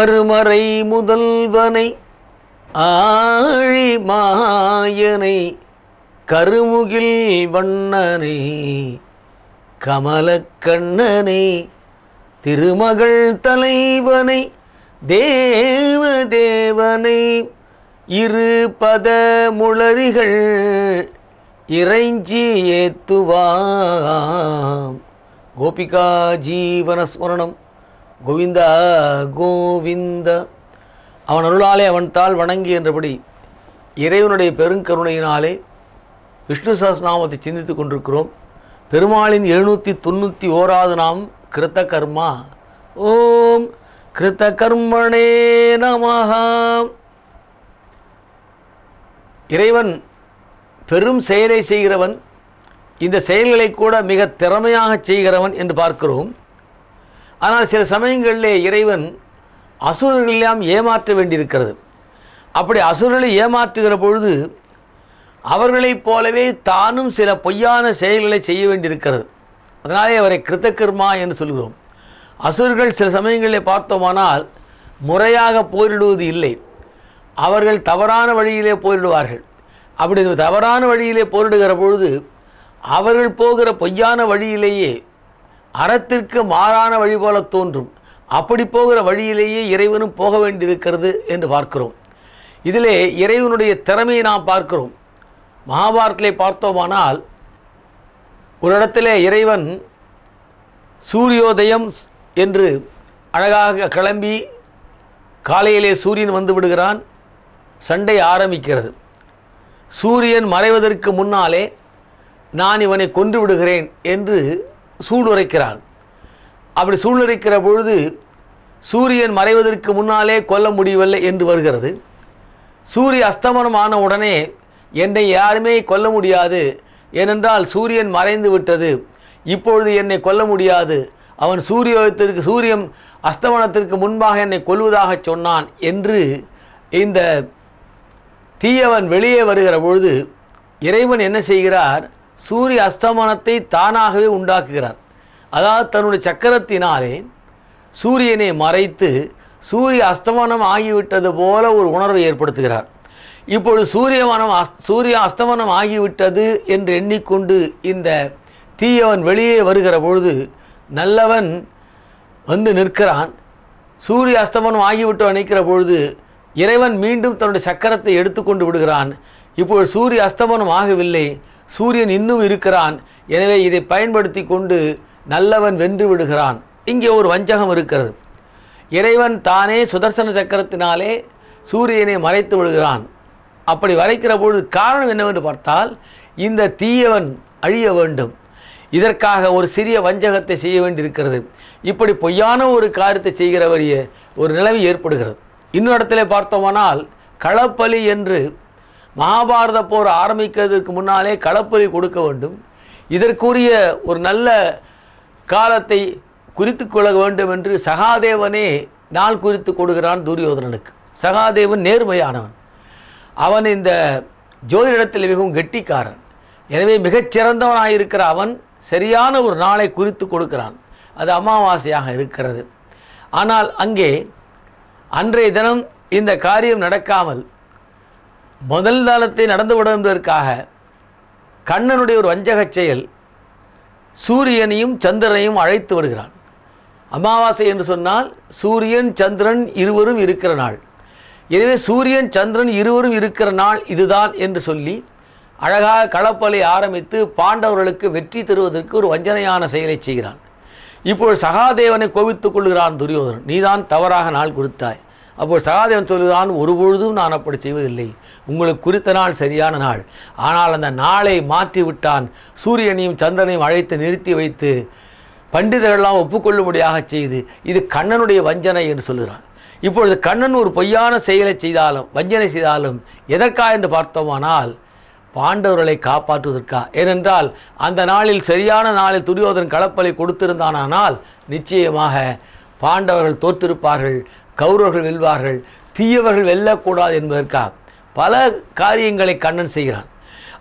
அருமறை முதல்வனை ஆழி மாயனை கருமுகில் வண்ணனை கமலக்கண்ணனை திருமகள் தலைவனை தேவ தேவனை இரு பத முளரிகள் இறைஞ்சி ஏத்துவாம் கோபிகா ஜீவனஸ்மரணம் கோவிந்த கோவிந்த அவன் அருளாலே அவன் தாள் வணங்கி என்றபடி இறைவனுடைய பெருங்கருணையினாலே விஷ்ணு நாமத்தை சிந்தித்து கொண்டிருக்கிறோம் பெருமாளின் எழுநூற்றி தொண்ணூற்றி ஓராது நாம் கிருத்த கர்மா ஓம் கிருத்த கர்மணே நமஹா இறைவன் பெரும் செயலை செய்கிறவன் இந்த செயல்களை கூட மிக திறமையாக செய்கிறவன் என்று பார்க்கிறோம் ஆனால் சில சமயங்களிலே இறைவன் அசுரர்களெல்லாம் ஏமாற்ற வேண்டியிருக்கிறது அப்படி அசுரர்களை ஏமாற்றுகிற பொழுது அவர்களைப் போலவே தானும் சில பொய்யான செயல்களை செய்ய வேண்டியிருக்கிறது அதனாலே அவரை கிருத்தகர்மா என்று சொல்கிறோம் அசுரர்கள் சில சமயங்களில் பார்த்தோமானால் முறையாக போரிடுவது இல்லை அவர்கள் தவறான வழியிலே போரிடுவார்கள் அப்படி தவறான வழியிலே போரிடுகிற பொழுது அவர்கள் போகிற பொய்யான வழியிலேயே அறத்திற்கு மாறான வழி போல தோன்றும் அப்படி போகிற வழியிலேயே இறைவனும் போக வேண்டியிருக்கிறது என்று பார்க்கிறோம் இதிலே இறைவனுடைய திறமையை நாம் பார்க்கிறோம் மகாபாரத்திலே பார்த்தோமானால் ஒரு இடத்துல இறைவன் சூரியோதயம் என்று அழகாக கிளம்பி காலையிலே சூரியன் வந்து விடுகிறான் சண்டை ஆரம்பிக்கிறது சூரியன் மறைவதற்கு முன்னாலே நான் இவனை கொன்று விடுகிறேன் என்று சூடுரைக்கிறான் அப்படி சூழ்நிலைக்கிற பொழுது சூரியன் மறைவதற்கு முன்னாலே கொல்ல முடியவில்லை என்று வருகிறது சூரிய அஸ்தமனம் ஆன உடனே என்னை யாருமே கொல்ல முடியாது ஏனென்றால் சூரியன் மறைந்து விட்டது இப்பொழுது என்னை கொல்ல முடியாது அவன் சூரியோகத்திற்கு சூரியன் அஸ்தமனத்திற்கு முன்பாக என்னை கொல்வதாக சொன்னான் என்று இந்த தீயவன் வெளியே வருகிற பொழுது இறைவன் என்ன செய்கிறார் சூரிய அஸ்தமனத்தை தானாகவே உண்டாக்குகிறார் அதாவது தன்னுடைய சக்கரத்தினாலே சூரியனை மறைத்து சூரிய அஸ்தமனம் ஆகிவிட்டது போல ஒரு உணர்வை ஏற்படுத்துகிறார் இப்பொழுது சூரியவனம் சூரிய அஸ்தமனம் ஆகிவிட்டது என்று எண்ணிக்கொண்டு இந்த தீயவன் வெளியே வருகிற பொழுது நல்லவன் வந்து நிற்கிறான் சூரிய அஸ்தமனம் ஆகிவிட்டு நினைக்கிற பொழுது இறைவன் மீண்டும் தன்னுடைய சக்கரத்தை எடுத்துக்கொண்டு விடுகிறான் இப்பொழுது சூரிய அஸ்தமனம் ஆகவில்லை சூரியன் இன்னும் இருக்கிறான் எனவே இதை பயன்படுத்தி கொண்டு நல்லவன் வென்று விடுகிறான் இங்கே ஒரு வஞ்சகம் இருக்கிறது இறைவன் தானே சுதர்சன சக்கரத்தினாலே சூரியனை மறைத்து விடுகிறான் அப்படி வரைக்கிற பொழுது காரணம் என்னவென்று பார்த்தால் இந்த தீயவன் அழிய வேண்டும் இதற்காக ஒரு சிறிய வஞ்சகத்தை செய்ய வேண்டியிருக்கிறது இப்படி பொய்யான ஒரு காரியத்தை செய்கிறவரிய ஒரு நிலவு ஏற்படுகிறது இன்னொரு இடத்துல பார்த்தோமானால் களப்பலி என்று மகாபாரத போர் ஆரம்பிக்கிறதுக்கு முன்னாலே களப்பலி கொடுக்க வேண்டும் இதற்குரிய ஒரு நல்ல காலத்தை குறித்து கொள்ள வேண்டும் என்று சகாதேவனே நாள் குறித்து கொடுக்கிறான் துரியோதனனுக்கு சகாதேவன் நேர்மையானவன் அவன் இந்த ஜோதிடத்தில் மிகவும் கெட்டிக்காரன் எனவே மிகச்சிறந்தவனாக இருக்கிற அவன் சரியான ஒரு நாளை குறித்து கொடுக்கிறான் அது அமாவாசையாக இருக்கிறது ஆனால் அங்கே அன்றைய தினம் இந்த காரியம் நடக்காமல் முதல் தானத்தை நடந்து விடுவதற்காக கண்ணனுடைய ஒரு வஞ்சகச் செயல் சூரியனையும் சந்திரனையும் அழைத்து வருகிறான் அமாவாசை என்று சொன்னால் சூரியன் சந்திரன் இருவரும் இருக்கிற நாள் எனவே சூரியன் சந்திரன் இருவரும் இருக்கிற நாள் இதுதான் என்று சொல்லி அழகாக களப்பலை ஆரம்பித்து பாண்டவர்களுக்கு வெற்றி தருவதற்கு ஒரு வஞ்சனையான செயலை செய்கிறான் இப்பொழுது சகாதேவனை கோவித்துக் கொள்கிறான் துரியோதனன் நீதான் தவறாக நாள் கொடுத்தாய் அப்போ சகாதேவன் சொல்லுதான் ஒருபொழுதும் நான் அப்படி செய்வதில்லை உங்களுக்கு குறித்த நாள் சரியான நாள் ஆனால் அந்த நாளை மாற்றி விட்டான் சூரியனையும் சந்திரனையும் அழைத்து நிறுத்தி வைத்து பண்டிதர்களெல்லாம் ஒப்புக்கொள்ளும்படியாக செய்து இது கண்ணனுடைய வஞ்சனை என்று சொல்கிறான் இப்பொழுது கண்ணன் ஒரு பொய்யான செயலை செய்தாலும் வஞ்சனை செய்தாலும் எதற்கா என்று பார்த்தோமானால் பாண்டவர்களை காப்பாற்றுவதற்கா ஏனென்றால் அந்த நாளில் சரியான நாளில் துரியோதன் களப்பலை கொடுத்திருந்தானால் நிச்சயமாக பாண்டவர்கள் தோற்றிருப்பார்கள் கௌரவர்கள் வெல்வார்கள் தீயவர்கள் வெல்லக்கூடாது என்பதற்காக பல காரியங்களை கண்ணன் செய்கிறான்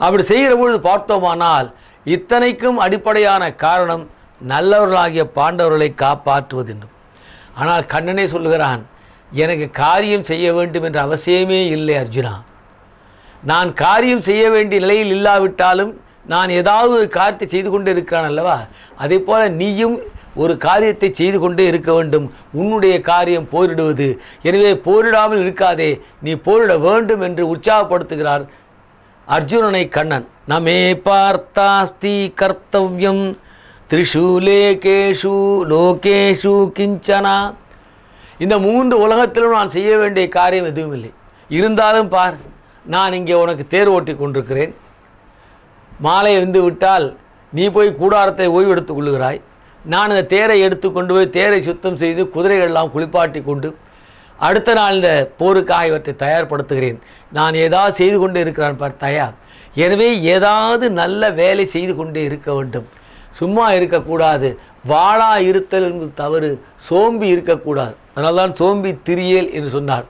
அப்படி செய்கிற பொழுது பார்த்தோமானால் இத்தனைக்கும் அடிப்படையான காரணம் நல்லவர்களாகிய பாண்டவர்களை காப்பாற்றுவது என்றும் ஆனால் கண்ணனே சொல்லுகிறான் எனக்கு காரியம் செய்ய வேண்டும் என்ற அவசியமே இல்லை அர்ஜுனா நான் காரியம் செய்ய வேண்டிய நிலையில் இல்லாவிட்டாலும் நான் ஏதாவது ஒரு காரியத்தை செய்து கொண்டு இருக்கிறான் அல்லவா அதே போல் நீயும் ஒரு காரியத்தை செய்து கொண்டே இருக்க வேண்டும் உன்னுடைய காரியம் போரிடுவது எனவே போரிடாமல் இருக்காதே நீ போரிட வேண்டும் என்று உற்சாகப்படுத்துகிறார் அர்ஜுனனை கண்ணன் நமே பார்த்தாஸ்தி கர்த்தவியம் திரிஷூலே கேஷு லோகேஷு கிஞ்சனா இந்த மூன்று உலகத்திலும் நான் செய்ய வேண்டிய காரியம் எதுவும் இல்லை இருந்தாலும் பார் நான் இங்கே உனக்கு தேர் ஓட்டி கொண்டிருக்கிறேன் மாலை வந்து விட்டால் நீ போய் கூடாரத்தை ஓய்வெடுத்துக் கொள்கிறாய் நான் அந்த தேரை எடுத்து கொண்டு போய் தேரை சுத்தம் செய்து குதிரைகள்லாம் குளிப்பாட்டி கொண்டு அடுத்த நாள் இந்த போருக்காக இவற்றை தயார்படுத்துகிறேன் நான் ஏதாவது செய்து கொண்டு இருக்கிறான் பார் தயா எனவே ஏதாவது நல்ல வேலை செய்து கொண்டே இருக்க வேண்டும் சும்மா இருக்கக்கூடாது வாழா இருத்தல் என்பது தவறு சோம்பி இருக்கக்கூடாது அதனால்தான் சோம்பி திரியேல் என்று சொன்னார்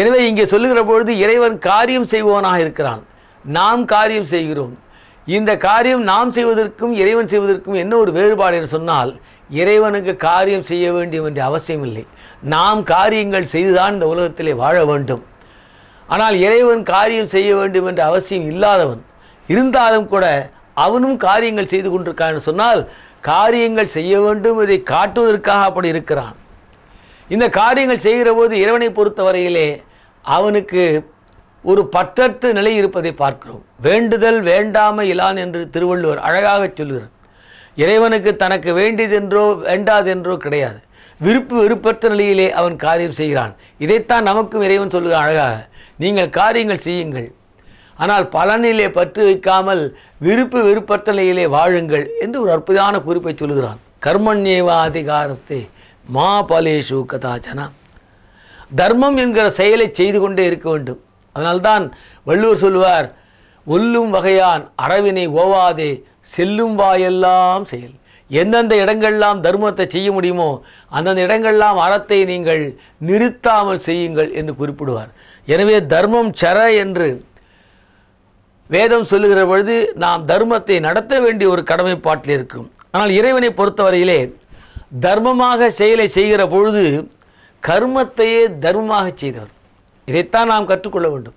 எனவே இங்கே சொல்லுகிற பொழுது இறைவன் காரியம் செய்வோனாக இருக்கிறான் நாம் காரியம் செய்கிறோம் இந்த காரியம் நாம் செய்வதற்கும் இறைவன் செய்வதற்கும் என்ன ஒரு வேறுபாடு என்று சொன்னால் இறைவனுக்கு காரியம் செய்ய வேண்டும் என்ற அவசியம் இல்லை நாம் காரியங்கள் செய்துதான் இந்த உலகத்திலே வாழ வேண்டும் ஆனால் இறைவன் காரியம் செய்ய வேண்டும் என்ற அவசியம் இல்லாதவன் இருந்தாலும் கூட அவனும் காரியங்கள் செய்து கொண்டிருக்கான்னு சொன்னால் காரியங்கள் செய்ய வேண்டும் இதை காட்டுவதற்காக அப்படி இருக்கிறான் இந்த காரியங்கள் செய்கிற போது இறைவனை பொறுத்தவரையிலே அவனுக்கு ஒரு பற்றற்ற நிலை இருப்பதை பார்க்கிறோம் வேண்டுதல் வேண்டாம இலான் என்று திருவள்ளுவர் அழகாக சொல்கிறார் இறைவனுக்கு தனக்கு வேண்டியதென்றோ வேண்டாதென்றோ கிடையாது விருப்பு வெறுப்பற்ற நிலையிலே அவன் காரியம் செய்கிறான் இதைத்தான் நமக்கும் இறைவன் சொல்லுகிறான் அழகாக நீங்கள் காரியங்கள் செய்யுங்கள் ஆனால் பலனிலே பற்று வைக்காமல் விருப்பு வெறுப்பற்ற நிலையிலே வாழுங்கள் என்று ஒரு அற்புதமான குறிப்பை சொல்கிறான் கர்மண்யேவா அதிகாரத்தை மா பலேஷு கதாச்சனா தர்மம் என்கிற செயலை செய்து கொண்டே இருக்க வேண்டும் அதனால்தான் வள்ளுவர் சொல்வார் ஒல்லும் வகையான் அறவினை ஓவாதே செல்லும் வாயெல்லாம் செயல் எந்தெந்த இடங்கள்லாம் தர்மத்தை செய்ய முடியுமோ அந்தந்த இடங்கள்லாம் அறத்தை நீங்கள் நிறுத்தாமல் செய்யுங்கள் என்று குறிப்பிடுவார் எனவே தர்மம் சர என்று வேதம் சொல்லுகிற பொழுது நாம் தர்மத்தை நடத்த வேண்டிய ஒரு கடமைப்பாட்டில் இருக்கும் ஆனால் இறைவனை பொறுத்தவரையிலே தர்மமாக செயலை செய்கிற பொழுது கர்மத்தையே தர்மமாக செய்தவர் இதைத்தான் நாம் கற்றுக்கொள்ள வேண்டும்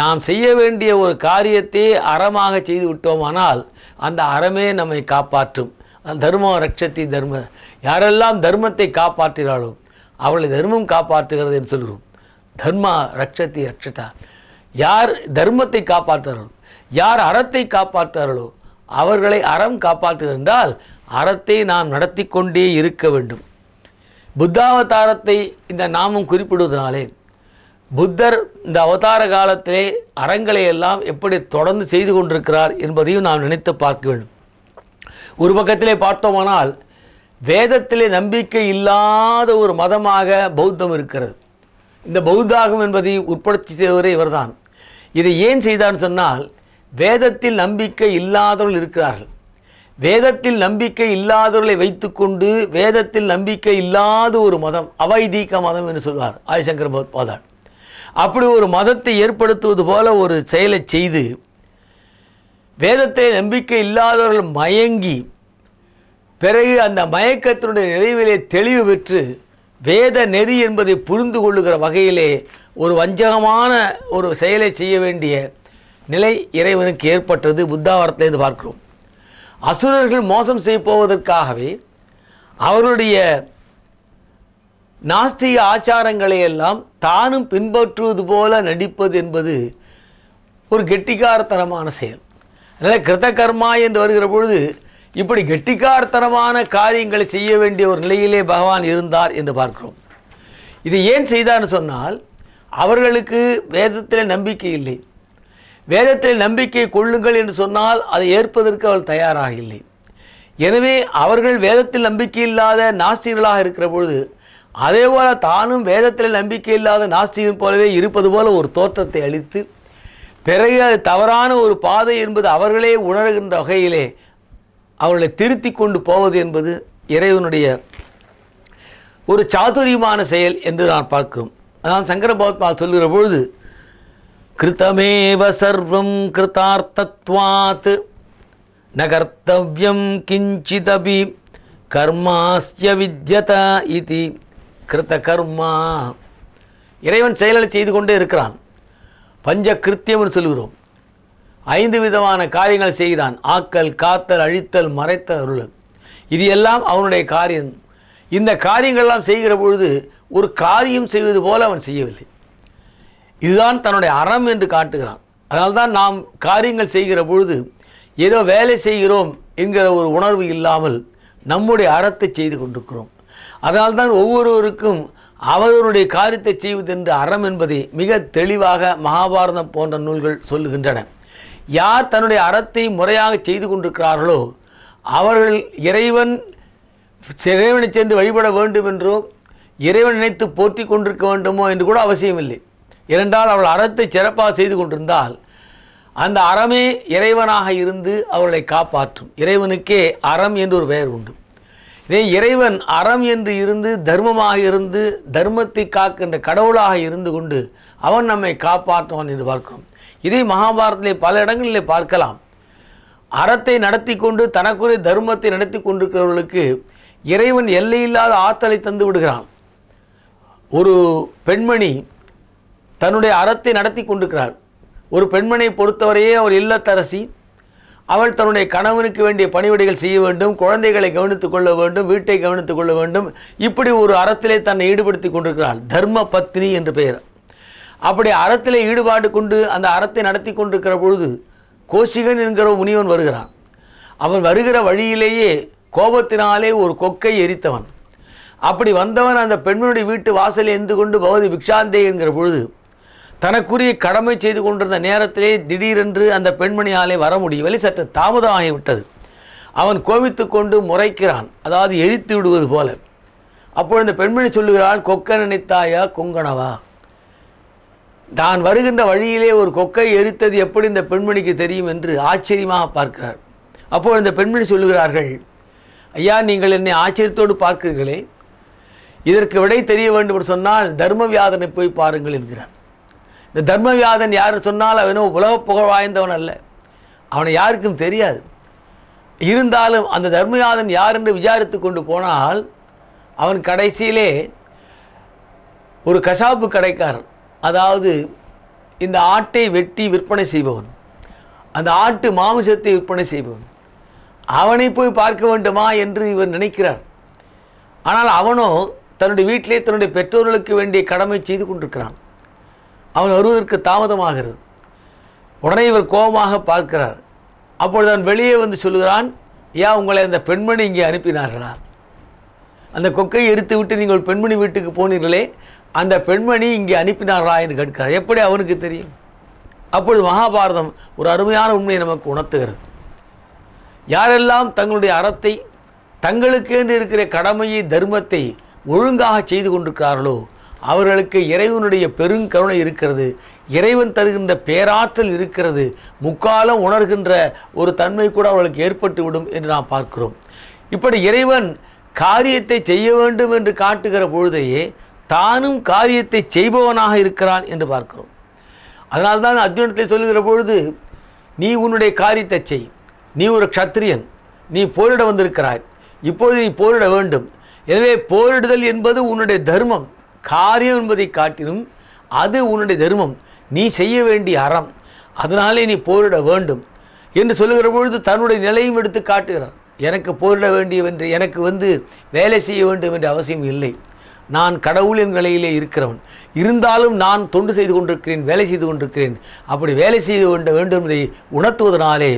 நாம் செய்ய வேண்டிய ஒரு காரியத்தை அறமாக செய்து விட்டோமானால் அந்த அறமே நம்மை காப்பாற்றும் அந்த தர்மம் ரட்சத்தி தர்ம யாரெல்லாம் தர்மத்தை காப்பாற்றினாலும் அவளை தர்மம் காப்பாற்றுகிறது என்று சொல்கிறோம் தர்மா ரட்சத்தி ரட்சதா யார் தர்மத்தை காப்பாற்றுகிறாரோ யார் அறத்தை காப்பாற்றார்களோ அவர்களை அறம் காப்பாற்றுகின்றால் அறத்தை நாம் நடத்தி கொண்டே இருக்க வேண்டும் புத்தாவதாரத்தை இந்த நாமும் குறிப்பிடுவதனாலே புத்தர் இந்த அவதார காலத்திலே அறங்களை எல்லாம் எப்படி தொடர்ந்து செய்து கொண்டிருக்கிறார் என்பதையும் நாம் நினைத்து பார்க்க வேண்டும் ஒரு பக்கத்திலே பார்த்தோமானால் வேதத்திலே நம்பிக்கை இல்லாத ஒரு மதமாக பௌத்தம் இருக்கிறது இந்த பௌத்தாகம் என்பதை உற்பத்தி செய்தவரே இவர்தான் இதை ஏன் செய்தான்னு சொன்னால் வேதத்தில் நம்பிக்கை இல்லாதவர்கள் இருக்கிறார்கள் வேதத்தில் நம்பிக்கை இல்லாதவர்களை வைத்துக்கொண்டு வேதத்தில் நம்பிக்கை இல்லாத ஒரு மதம் அவைதீக மதம் என்று சொல்வார் ஆயசங்கர் பாதான் அப்படி ஒரு மதத்தை ஏற்படுத்துவது போல ஒரு செயலை செய்து வேதத்தை நம்பிக்கை இல்லாதவர்கள் மயங்கி பிறகு அந்த மயக்கத்தினுடைய நிறைவிலே தெளிவு பெற்று வேத நெறி என்பதை புரிந்து கொள்ளுகிற வகையிலே ஒரு வஞ்சகமான ஒரு செயலை செய்ய வேண்டிய நிலை இறைவனுக்கு ஏற்பட்டது புத்தாவரத்திலேருந்து பார்க்கிறோம் அசுரர்கள் மோசம் செய்ய போவதற்காகவே அவருடைய நாஸ்திக ஆச்சாரங்களை எல்லாம் தானும் பின்பற்றுவது போல நடிப்பது என்பது ஒரு கெட்டிக்காரத்தனமான செயல் அதனால் கிருதகர்மா என்று வருகிற பொழுது இப்படி கெட்டிக்காரத்தனமான காரியங்களை செய்ய வேண்டிய ஒரு நிலையிலே பகவான் இருந்தார் என்று பார்க்கிறோம் இது ஏன் செய்தான்னு சொன்னால் அவர்களுக்கு வேதத்தில் நம்பிக்கை இல்லை வேதத்தில் நம்பிக்கை கொள்ளுங்கள் என்று சொன்னால் அதை ஏற்பதற்கு அவள் தயாராக இல்லை எனவே அவர்கள் வேதத்தில் நம்பிக்கை இல்லாத நாஸ்திகளாக இருக்கிற பொழுது அதே போல தானும் வேதத்தில் நம்பிக்கை இல்லாத நாஸ்திகம் போலவே இருப்பது போல ஒரு தோற்றத்தை அளித்து பிறகு அது தவறான ஒரு பாதை என்பது அவர்களே உணர்கின்ற வகையிலே அவர்களை திருத்தி கொண்டு போவது என்பது இறைவனுடைய ஒரு சாதுரியமான செயல் என்று நான் பார்க்கிறோம் அதான் சங்கர சொல்கிற பொழுது கிருத்தமேவ சர்வம் கிருத்தார்த்தத்வாத் நகர்த்தவியம் கிஞ்சிதபி கர்மாஸ்ய வித்யதா இது கிருத்த கர்மா இறைவன் செயலில் செய்து கொண்டே இருக்கிறான் பஞ்ச கிருத்தியம்னு சொல்கிறோம் ஐந்து விதமான காரியங்கள் செய்கிறான் ஆக்கல் காத்தல் அழித்தல் மறைத்தல் அருளல் இது எல்லாம் அவனுடைய காரியம் இந்த காரியங்கள்லாம் செய்கிற பொழுது ஒரு காரியம் செய்வது போல அவன் செய்யவில்லை இதுதான் தன்னுடைய அறம் என்று காட்டுகிறான் அதனால்தான் நாம் காரியங்கள் செய்கிற பொழுது ஏதோ வேலை செய்கிறோம் என்கிற ஒரு உணர்வு இல்லாமல் நம்முடைய அறத்தை செய்து கொண்டிருக்கிறோம் அதனால் தான் ஒவ்வொருவருக்கும் அவர்களுடைய காரியத்தை செய்வதென்று அறம் என்பதை மிக தெளிவாக மகாபாரதம் போன்ற நூல்கள் சொல்லுகின்றன யார் தன்னுடைய அறத்தை முறையாக செய்து கொண்டிருக்கிறார்களோ அவர்கள் இறைவன் இறைவனை சென்று வழிபட வேண்டும் என்றோ இறைவன் நினைத்து போற்றி கொண்டிருக்க வேண்டுமோ என்று கூட அவசியமில்லை இரண்டால் அவள் அறத்தை சிறப்பாக செய்து கொண்டிருந்தால் அந்த அறமே இறைவனாக இருந்து அவர்களை காப்பாற்றும் இறைவனுக்கே அறம் என்று ஒரு பெயர் உண்டு இதே இறைவன் அறம் என்று இருந்து தர்மமாக இருந்து தர்மத்தை காக்கின்ற கடவுளாக இருந்து கொண்டு அவன் நம்மை காப்பாற்றுவான் என்று பார்க்கிறோம் இதே மகாபாரதத்திலே பல இடங்களிலே பார்க்கலாம் அறத்தை நடத்தி கொண்டு தனக்குரிய தர்மத்தை நடத்தி கொண்டிருக்கிறவர்களுக்கு இறைவன் எல்லையில்லாத ஆற்றலை தந்து விடுகிறான் ஒரு பெண்மணி தன்னுடைய அறத்தை நடத்தி கொண்டிருக்கிறாள் ஒரு பெண்மணியை பொறுத்தவரையே அவர் இல்லத்தரசி அவள் தன்னுடைய கணவனுக்கு வேண்டிய பணிவிடைகள் செய்ய வேண்டும் குழந்தைகளை கவனித்துக் கொள்ள வேண்டும் வீட்டை கவனித்துக் கொள்ள வேண்டும் இப்படி ஒரு அறத்திலே தன்னை ஈடுபடுத்தி கொண்டிருக்கிறாள் தர்ம பத்னி என்று பெயர் அப்படி அறத்திலே ஈடுபாடு கொண்டு அந்த அறத்தை நடத்தி கொண்டிருக்கிற பொழுது கோஷிகன் என்கிற முனிவன் வருகிறான் அவன் வருகிற வழியிலேயே கோபத்தினாலே ஒரு கொக்கை எரித்தவன் அப்படி வந்தவன் அந்த பெண்ணுடைய வீட்டு வாசலில் இருந்து கொண்டு பகவதி பிக்ஷாந்தே என்கிற பொழுது தனக்குரிய கடமை செய்து கொண்டிருந்த நேரத்திலே திடீரென்று அந்த பெண்மணியாலே வர முடியவில்லை சற்று தாமதம் ஆகிவிட்டது அவன் கோவித்து கொண்டு முறைக்கிறான் அதாவது எரித்து விடுவது போல அப்பொழுது இந்த பெண்மணி சொல்லுகிறாள் கொக்க நினைத்தாயா கொங்கணவா தான் வருகின்ற வழியிலே ஒரு கொக்கை எரித்தது எப்படி இந்த பெண்மணிக்கு தெரியும் என்று ஆச்சரியமாக பார்க்கிறார் அப்போது இந்த பெண்மணி சொல்லுகிறார்கள் ஐயா நீங்கள் என்னை ஆச்சரியத்தோடு பார்க்கிறீர்களே இதற்கு விடை தெரிய வேண்டும் என்று சொன்னால் தர்மவியாதனை போய் பாருங்கள் என்கிறான் இந்த தர்மவியாதன் யார் சொன்னாலும் அவனும் உலக புகழ் வாய்ந்தவன் அல்ல அவனை யாருக்கும் தெரியாது இருந்தாலும் அந்த தர்மயாதன் யார் என்று விசாரித்து கொண்டு போனால் அவன் கடைசியிலே ஒரு கசாப்பு கடைக்காரன் அதாவது இந்த ஆட்டை வெட்டி விற்பனை செய்பவன் அந்த ஆட்டு மாமிசத்தை விற்பனை செய்பவன் அவனை போய் பார்க்க வேண்டுமா என்று இவர் நினைக்கிறார் ஆனால் அவனோ தன்னுடைய வீட்டிலே தன்னுடைய பெற்றோர்களுக்கு வேண்டிய கடமை செய்து கொண்டிருக்கிறான் அவன் வருவதற்கு தாமதமாகிறது உடனே இவர் கோபமாக பார்க்கிறார் அப்பொழுது அவன் வெளியே வந்து சொல்கிறான் ஏன் உங்களை அந்த பெண்மணி இங்கே அனுப்பினார்களா அந்த கொக்கையை எரித்து விட்டு நீங்கள் பெண்மணி வீட்டுக்கு போனீர்களே அந்த பெண்மணி இங்கே அனுப்பினார்களா என்று கேட்கிறார் எப்படி அவனுக்கு தெரியும் அப்பொழுது மகாபாரதம் ஒரு அருமையான உண்மையை நமக்கு உணர்த்துகிறது யாரெல்லாம் தங்களுடைய அறத்தை தங்களுக்கென்று இருக்கிற கடமையை தர்மத்தை ஒழுங்காக செய்து கொண்டிருக்கிறார்களோ அவர்களுக்கு இறைவனுடைய பெருங்கருணை இருக்கிறது இறைவன் தருகின்ற பேராற்றல் இருக்கிறது முக்காலம் உணர்கின்ற ஒரு தன்மை கூட அவர்களுக்கு ஏற்பட்டு விடும் என்று நாம் பார்க்கிறோம் இப்படி இறைவன் காரியத்தை செய்ய வேண்டும் என்று காட்டுகிற பொழுதையே தானும் காரியத்தை செய்பவனாக இருக்கிறான் என்று பார்க்கிறோம் அதனால்தான் அர்ஜுனத்தை சொல்லுகிற பொழுது நீ உன்னுடைய காரியத்தை செய் நீ ஒரு க்ஷத்திரியன் நீ போரிட வந்திருக்கிறாய் இப்பொழுது நீ போரிட வேண்டும் எனவே போரிடுதல் என்பது உன்னுடைய தர்மம் காரியம் என்பதை காட்டிலும் அது உன்னுடைய தர்மம் நீ செய்ய வேண்டிய அறம் அதனாலே நீ போரிட வேண்டும் என்று சொல்லுகிற பொழுது தன்னுடைய நிலையும் எடுத்து காட்டுகிறார் எனக்கு போரிட வேண்டியவென்று எனக்கு வந்து வேலை செய்ய வேண்டும் என்ற அவசியம் இல்லை நான் கடவுளின் நிலையிலே இருக்கிறவன் இருந்தாலும் நான் தொண்டு செய்து கொண்டிருக்கிறேன் வேலை செய்து கொண்டிருக்கிறேன் அப்படி வேலை செய்து கொண்ட வேண்டும் என்பதை உணர்த்துவதனாலே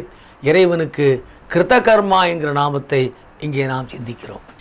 இறைவனுக்கு கிருத்தகர்மா என்கிற நாமத்தை இங்கே நாம் சிந்திக்கிறோம்